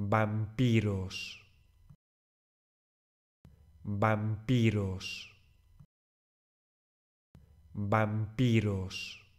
vampiros, vampiros, vampiros.